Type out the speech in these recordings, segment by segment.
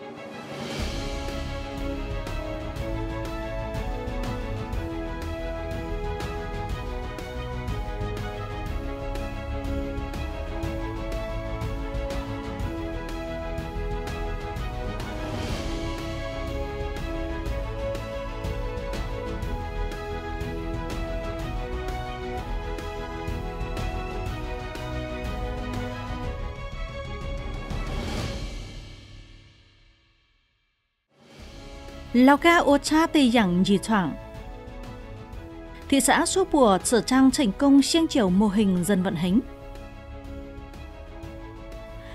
Thank you. ca cha 老家我差的养 gì thoảng. Thị xã Suốt Bùa sở trang thành công siêng chiều mô hình dân vận hành.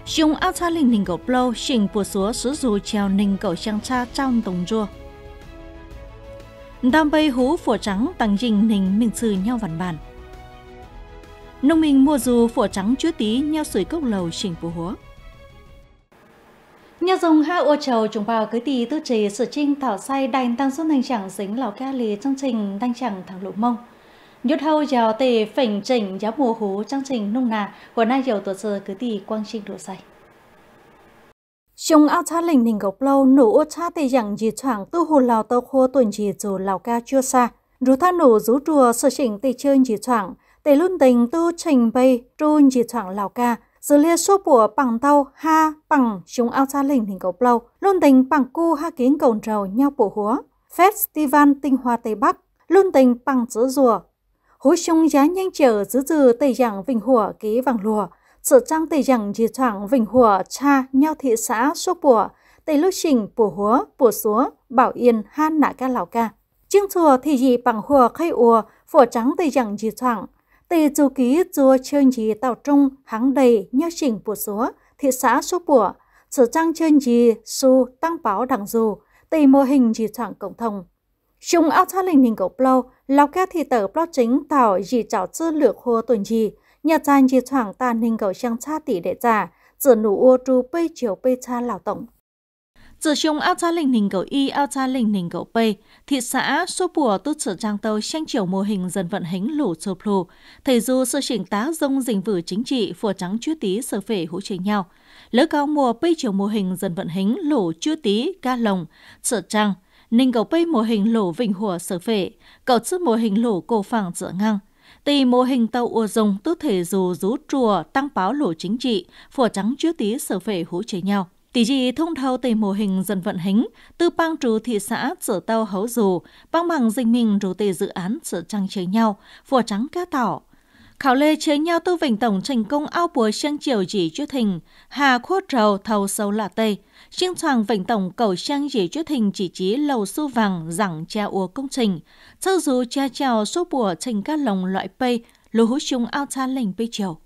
Dùng ao cha linh ninh cầu lâu trình bùa xúa số dù treo ninh cầu trang cha trong tổng rùa. Đam bay hú phổ trắng tăng dình ninh mình sư nhau vằn bàn. Nông Minh mua dù phổ trắng chứa tí nhau sưởi cốc lầu trình phù húa. Nhà dùng ha ô chầu chúng vào cứ tì tư chế sự trinh thảo say đành tăng suốt thành chẳng dính lò ca lì chương trình nành chẳng thẳng lụ mông. nhốt hâu giàu tề phỉnh chỉnh giáo mùa hú chương trình nung nà của nay dầu tuổi giờ cứ tì quang trinh đồ say. Chúng ao cha lình nình gốc lâu nổ ô cha tề dặn dì chẳng tư hù lò tàu khô tuần dì dù lò ca chưa xa. Rú tha nổ rú chùa sự chỉnh tề chơi dì chẳng tề luôn tình tư trình bay trôn dì chẳng lò ca Dư lia số bùa bằng tàu ha bằng chúng ao gia lình hình cầu plau, luôn tình bằng cu ha kiến cầu trầu nhau bổ húa. Festival tinh hoa Tây Bắc, luôn tình bằng chữ rùa. Hối chúng giá nhanh chờ giữ dư tây giảng vịnh hùa ký vàng lùa, sự trang tây giảng dì thoảng vịnh hùa cha nhau thị xã số bùa, tây lưu trình bùa húa, bùa xúa bảo yên han nạ ca lão ca. Chương chùa thì gì bằng hùa khay ùa, phổ trắng tây giảng dì thoảng, Tì dù ký chùa chương gì tàu trung hắng đầy nhắc chỉnh bộ số, thị xã số bùa, sở trang chương gì su tăng báo đẳng dù, tì mô hình gì trạng cộng thông Chúng áo thác linh hình cầu plau, lao kia thị tờ plau chính tàu gì chảo chư lược hô tuần gì, nhà trang gì trạng tàn hình cầu trang cha tỷ đệ giả, giờ nụ ô tru bây chiều bây cha lào tổng. Giờ chung ao gia linh hình cầu y ao gia linh hình cầu p, thị xã số bùa tu sở trang tâu tranh chiều mô hình dần vận hình lũ sô plù. Thầy dù sơ chỉnh tá dông dình vử chính trị phù trắng chưa tí sở phể hỗ trợ nhau. Lỡ cao mùa p chiều mô hình dần vận hình lũ chưa tí ca lồng, sở trang. Ninh cầu p mô hình lỗ vịnh hùa sở phệ cầu chức mô hình lỗ cổ phẳng giữa ngang tì mô hình tàu ua dùng tốt thể dù rú chùa tăng báo lỗ chính trị phùa trắng chứa tí sở phệ hỗ chế nhau Tỷ dị thông thâu tây mô hình dân vận hình, từ bang trù thị xã sở tàu hấu dù, bang bằng dinh mình rủ tề dự án sở trăng chế nhau, phùa trắng cá tỏ. Khảo lê chế nhau tư vĩnh tổng thành công ao bùa sang chiều dị chú thình, hà khuất trầu thầu sâu lạ tây, riêng hoàng vĩnh tổng cầu sang dị chú thình chỉ trí lầu su vàng rằng cha ua công trình, thơ dù cha chào số bùa thành các lồng loại pây, lù hú chung ao cha lệnh pây chiều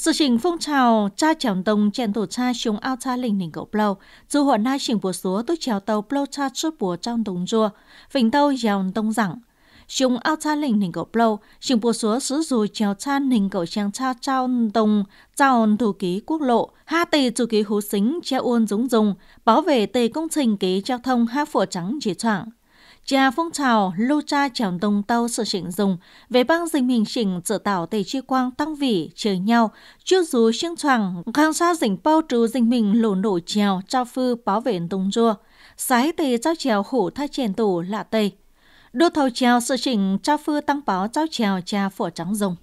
sự trình phong trào cha chèo tông chèn tổ cha chúng ao cha linh nỉnh cậu plau, dù họ nay trình bùa số tôi chèo tàu plau cha chút bùa trong đồng rùa, vĩnh tàu chèo tông rằng. Chúng ao cha linh nỉnh cậu plau, trình bùa số sử dù chèo cha nỉnh cậu chàng cha trao tông, trao thủ ký quốc lộ, ha tề chủ ký hú xính treo uôn dũng dùng, bảo vệ tề công trình ký giao thông ha phủ trắng chỉ soảng và phong trào lô cha trèo đồng tàu sự chỉnh dùng về băng dình mình chỉnh dự tạo tề chi quang tăng vỉ chơi nhau Chưa dù xương choàng khang xa dình bao trừ dình mình lộ nổ trèo trao phư bảo vệ đồng rua sái tề trao trèo khổ thay chèn tủ lạ tề. đô thầu trèo sự chỉnh trao phư tăng báo trao trèo cha phổ trắng dùng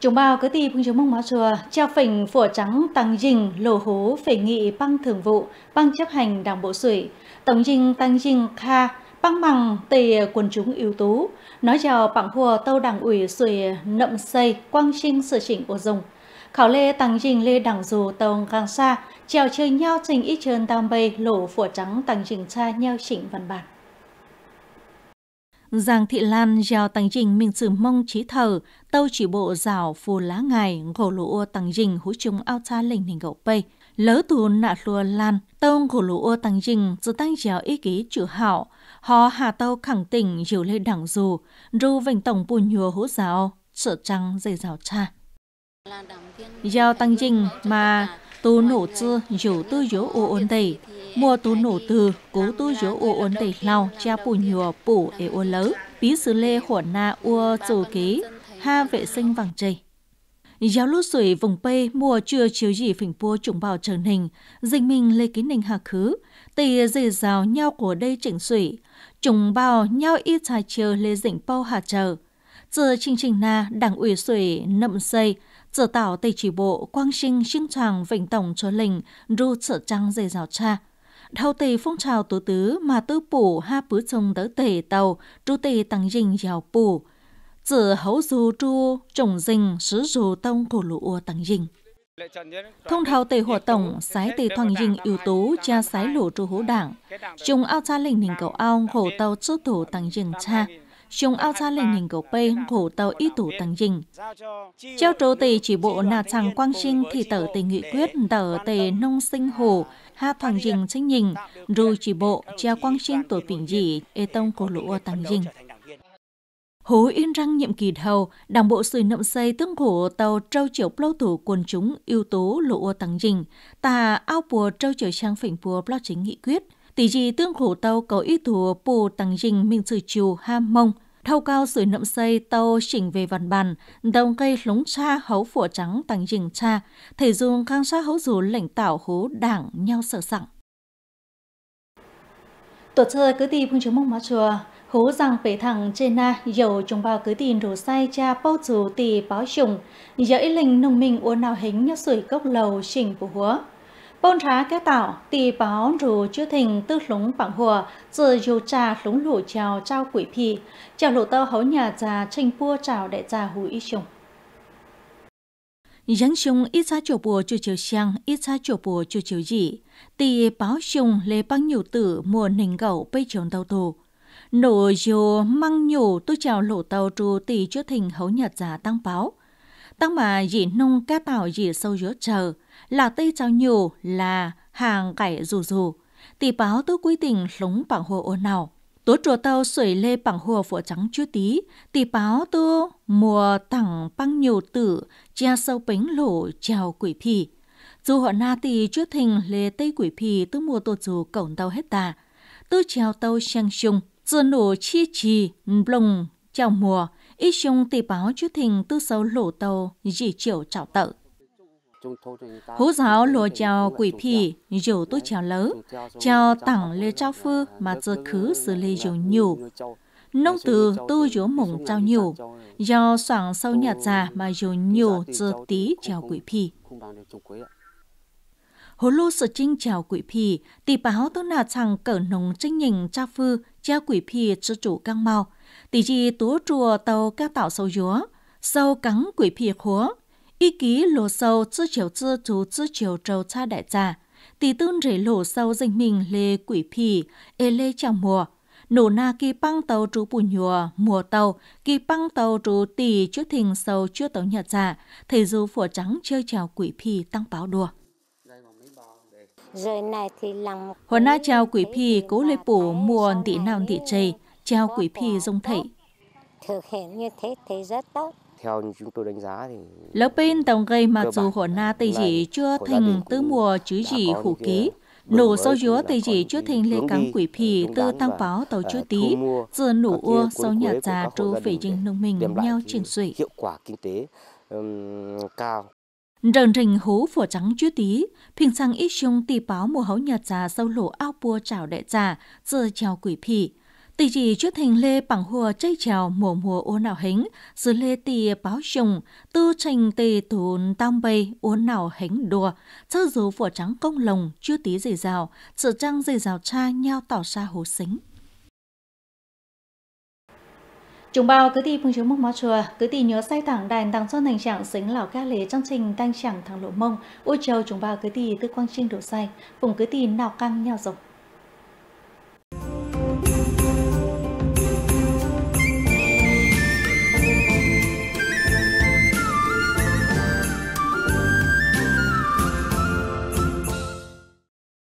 Chúng bao cứ ti phương chiếu mông máu chùa, treo phình phủ trắng tăng dình lồ hố phể nghị băng thường vụ, băng chấp hành đảng bộ sủy, tổng dình tăng dình kha, băng bằng tề quần chúng yếu tố, nói chào bằng hùa tâu đảng ủy sủy nậm xây quang trinh sửa chỉnh của dùng. Khảo lê tăng dình lê đảng dù tàu gang xa, treo chơi nhau trình ít trơn tam bay lổ phủ trắng tăng dình cha nhau chỉnh văn bản giàng Thị Lan giao tăng trình mình sử mong trí thờ, tâu chỉ bộ rào phù lá ngài gỗ lũ tăng trình hú chung ao cha lệnh nền gậu bây lỡ tù nạ lùa lan tâu của lũ tăng dình dù tăng giáo ý ký chữ hảo họ hà tâu khẳng tỉnh dịu lê đẳng dù ru vành tổng bùn nhùa hú giáo sợ trăng dây rào cha giao tăng dình mà tu nổ tư dù tư dỗ ô ôn tây mua tu nổ tư cố tu dỗ ô ôn tây lao cha bù nhựa bù ế ô lỡ bí sử lê hỏa na ua dầu ký ha vệ sinh vàng chây giáo lút sủi vùng pê mùa chưa chiếu gì phỉnh pua trùng bào trần hình dịch mình lê ký ninh hạ khứ tì dề rào nhau của đây chỉnh sủi trùng bào nhau y trà chiều lê dịnh bao hạ chờ giờ chương trình na đảng ủy sủi nậm xây giờ tạo Tây Chỉ Bộ, Quang Sinh, Sinh Tràng, Vịnh Tổng, Chúa Lình, Ru Trợ Trăng, dây rào Cha. Thao tề phong trào tố tứ mà tư bổ ha bứ trông đỡ tề tàu, tru tề tăng dình giàu bổ. Giờ hấu dù tru, trồng dình, sứ dù tông cổ lũ tăng dình. Thông thao tề hòa tổng, sái tề thoảng dình yếu tố cha sái lũ tru hố đảng. Chúng ao cha linh nình cầu ao, khổ tàu chư thủ tăng dình cha chúng ao ra lên hình cầu bê hổ tàu y tủ tăng dình. Treo trố tì chỉ bộ nà chàng quang sinh thì tờ tì nghị quyết tờ tề nông sinh hồ ha thoảng dình chính nhìn rù chỉ bộ treo quang sinh tổ bình dị ê tông cổ lũ tăng dình. Hú yên răng nhiệm kỳ đầu, đảng bộ sử nậm xây tương khổ tàu trâu chiều lâu thủ quần chúng yếu tố lũ tăng dình, tà ao bùa trâu chiều trang phỉnh bùa blog chính nghị quyết – tỷ gì tương khổ tàu có ý thủ bù tăng dinh mình sự chiều ham mông, thâu cao sưởi nậm xây tàu chỉnh về vằn bàn, đồng cây lúng cha hấu phổ trắng tăng dinh cha, thể dùng khang sát hấu dù lãnh tạo hú đảng nhau sở sẵn. Tổ chơi cứ tì phương chứng mông má chùa, hú rằng bể thẳng trên na dầu chúng vào cứ tin đồ sai cha bao dù tì báo trùng dẫy linh nông minh uốn nào hình nhau sưởi gốc lầu chỉnh của húa Bông rá kéo tạo, tì báo rù chưa thình tư lúng bằng hùa, giờ dù trà lúng lũ chào trao quỷ phi, chào lũ tơ hấu nhà già trình bua chào đại già hủ y chung. Rắn chung ít xa chỗ bùa chưa chiều sang, ít xa chỗ bùa chưa chiều dị, tì báo chung lê băng nhiều tử mùa nình gậu bây chồng đầu tù. Nổ dù măng nhủ tôi chào lũ tàu trù tì chưa thình hấu nhà già tăng báo. Tăng mà dị nông cá tạo dị sâu giữa chờ, là tây chào nhiều là hàng cải rủ rủ. Tỷ báo tôi quy tình lống bảng hồ ồn nào. Tố chùa tàu sưởi lê bảng hồ phổ trắng chưa tí. Tỷ báo tư mùa tặng băng nhiều tử, cha sâu bánh lỗ chào quỷ phì. Dù họ na thì chưa thình lê tây quỷ phì tư mùa tổ dù cổng tàu hết tà. tư chào tàu sang chung giờ nổ chi trì, blông, chào mùa. Ít chung tỷ báo chưa thình tư sâu lỗ tàu, dì chiều chào tợ. Hú giáo lùa chào quỷ phì, dù tôi chào lớn chào tặng lê trao phư mà giờ khứ xử lê dù nhiều. Nông từ tư dù mộng trao nhiều, do soảng sâu nhạt già mà dù nhiều giờ tí chào quỷ phì. Hồ lô sở chinh chào quỷ phì, tỷ báo tôi nà chẳng cỡ nồng trinh nhìn trao phư, chào quỷ phì cho chủ căng mau. Tỷ gì tố chùa tàu ca tạo sâu dúa, sâu cắn quỷ phì khóa, ý ký lô sâu chứ chiều chứ chú chứ chiều trâu cha đại gia tỷ tương rể lô sâu danh mình lê quỷ phì ê lê chẳng mùa nổ na kỳ băng tàu chú bù nhùa mùa tàu kỳ băng tàu chú tỷ trước thình sâu chưa tàu nhật giả thầy dù phổ trắng chơi trèo quỷ phì tăng báo đùa rồi này thì chào quỷ phì cố lấy bổ mùa tỷ nào tỷ trầy chào quỷ phì dùng thầy thực hiện như thế thì rất tốt theo như chúng tôi đánh giá thì Lớp pin tổng gây mặc dù hồn na tỷ chỉ chưa thành tứ mùa chứ gì khủ ký. nổ sâu dứa tỷ chỉ chưa thành lê cắm quỷ phì tư tăng báo tàu ờ, chưa tí, dừa nổ ua sâu nhà già trù phỉ dinh nông mình nhau chuyển suy. Hiệu quả kinh tế cao. Rần rình hú phổ trắng chú tí, 平常一兄弟包母猴 nhà già sâu lỗ ao bua trào đệ già, dừa trào quỷ phì tỷ chỉ trước thành lê bằng hùa chơi trèo mùa mùa ô nào hính, dưới lê tì báo chồng tư trình tì tùn tam bay ô nào hính đùa, thơ dù phổ trắng công lồng, chưa tí dì rào, sự trăng dì rào cha nhau tỏ xa hồ xính. Chúng bao cứ thì phương chiếu mốc mó chùa, cứ thì nhớ say thẳng đàn tăng xuân thành trạng xính lão ca lế trong trình tăng chẳng thẳng lộ mông, ô châu chúng bao cứ thì tư quang trinh đổ say vùng cứ thì nào căng nhau rộng.